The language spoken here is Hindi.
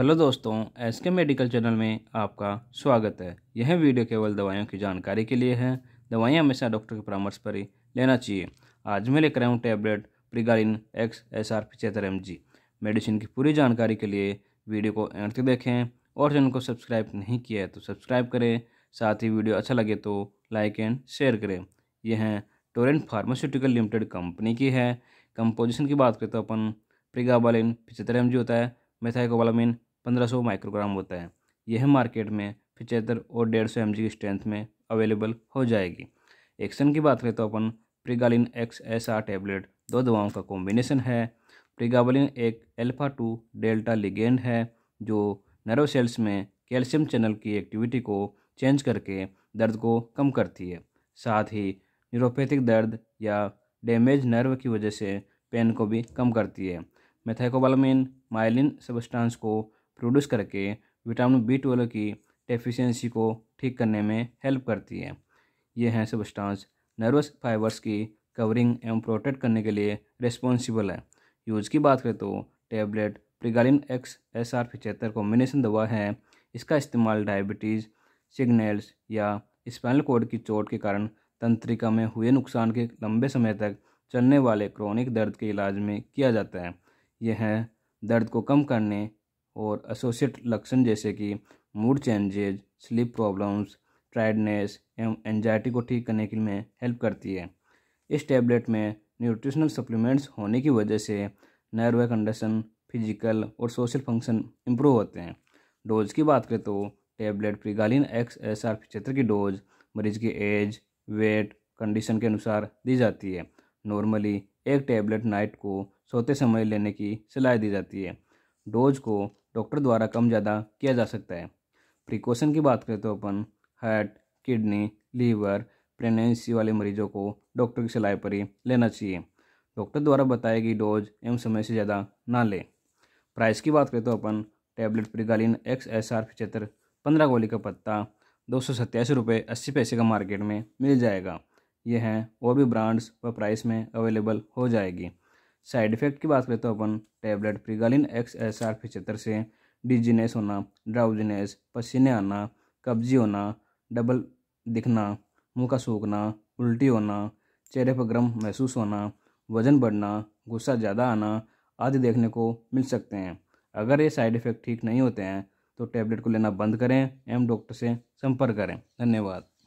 हेलो दोस्तों एस के मेडिकल चैनल में आपका स्वागत है यह वीडियो केवल दवाइयों की जानकारी के लिए है दवाइयाँ हमेशा डॉक्टर के परामर्श पर ही लेना चाहिए आज मैं लेकर आया हूँ tablet Pregalin X S R पिचहत्तर एम जी मेडिसिन की पूरी जानकारी के लिए वीडियो को एंड तक देखें और चैनल को सब्सक्राइब नहीं किया है तो सब्सक्राइब करें साथ ही वीडियो अच्छा लगे तो लाइक एंड शेयर करें यह टोरेंट फार्मास्यूटिकल लिमिटेड कंपनी की है कंपोजिशन की बात करें तो अपन प्रिगाबालिन पिचहत्तर एम होता है मेथाइकोबालामिन पंद्रह सौ माइक्रोग्राम होता है यह मार्केट में पिचहत्तर और डेढ़ सौ एम की स्ट्रेंथ में अवेलेबल हो जाएगी एक्शन की बात करें तो अपन Pregalin X S R tablet दो दवाओं का कॉम्बिनेशन है प्रिगाबलिन एक एल्फा टू डेल्टा लिगेंड है जो नर्व सेल्स में कैल्शियम चैनल की एक्टिविटी को चेंज करके दर्द को कम करती है साथ ही न्यूरोपैथिक दर्द या डैमेज नर्व की वजह से पेन को भी कम करती है मेथाइकोबालमिन माइलिन सबस्टांस को प्रोड्यूस करके विटामिन बी ट्वेल्व की डेफिशिएंसी को ठीक करने में हेल्प करती है ये हैं सबस्टांस नर्वस फाइबर्स की कवरिंग एवं प्रोटेक्ट करने के लिए रिस्पॉन्सिबल है यूज की बात करें तो tablet Pregalin X S R पिचहत्तर कॉम्बिनेशन दवा है इसका इस्तेमाल डायबिटीज़ सिग्नल्स या स्पाइनल कोड की चोट के कारण तंत्रिका में हुए नुकसान के लंबे समय तक चलने वाले क्रॉनिक दर्द के इलाज में किया जाता है यह दर्द को कम करने और एसोसिएट लक्षण जैसे कि mood changes sleep problems tiredness एवं एनजाइटी को ठीक करने के लिए हेल्प करती है इस टैबलेट में न्यूट्रिशनल सप्लीमेंट्स होने की वजह से नर्व कंडीशन फिजिकल और सोशल फंक्शन इम्प्रूव होते हैं डोज की बात करें तो tablet Pregalin X S R क्षेत्र की डोज मरीज की एज वेट कंडीशन के अनुसार दी जाती है नॉर्मली एक टैबलेट नाइट को सोते समय लेने की सलाह दी जाती है डोज को डॉक्टर द्वारा कम ज़्यादा किया जा सकता है प्रिकॉशन की बात करें तो अपन हार्ट किडनी लीवर प्रेगनेंसी वाले मरीजों को डॉक्टर की सलाह पर ही लेना चाहिए डॉक्टर द्वारा बताई गई डोज एवं समय से ज़्यादा ना लें प्राइस की बात करें तो अपन tablet Pregalin X S R पचहत्तर पंद्रह गोली का पत्ता दो सौ सत्तासी रुपये अस्सी पैसे का मार्केट में मिल जाएगा यह हैं वो भी ब्रांड्स व प्राइस में अवेलेबल हो जाएगी साइड इफेक्ट की बात करें तो अपन tablet Pregalin X S R पिछहत्तर से डिजीनेस होना ड्राउजीनेस पसीने आना कब्जी होना डबल दिखना मुंह का सूखना उल्टी होना चेहरे पर गर्म महसूस होना वजन बढ़ना गुस्सा ज़्यादा आना आदि देखने को मिल सकते हैं अगर ये साइड इफ़ेक्ट ठीक नहीं होते हैं तो टैबलेट को लेना बंद करें एम डॉक्टर से संपर्क करें धन्यवाद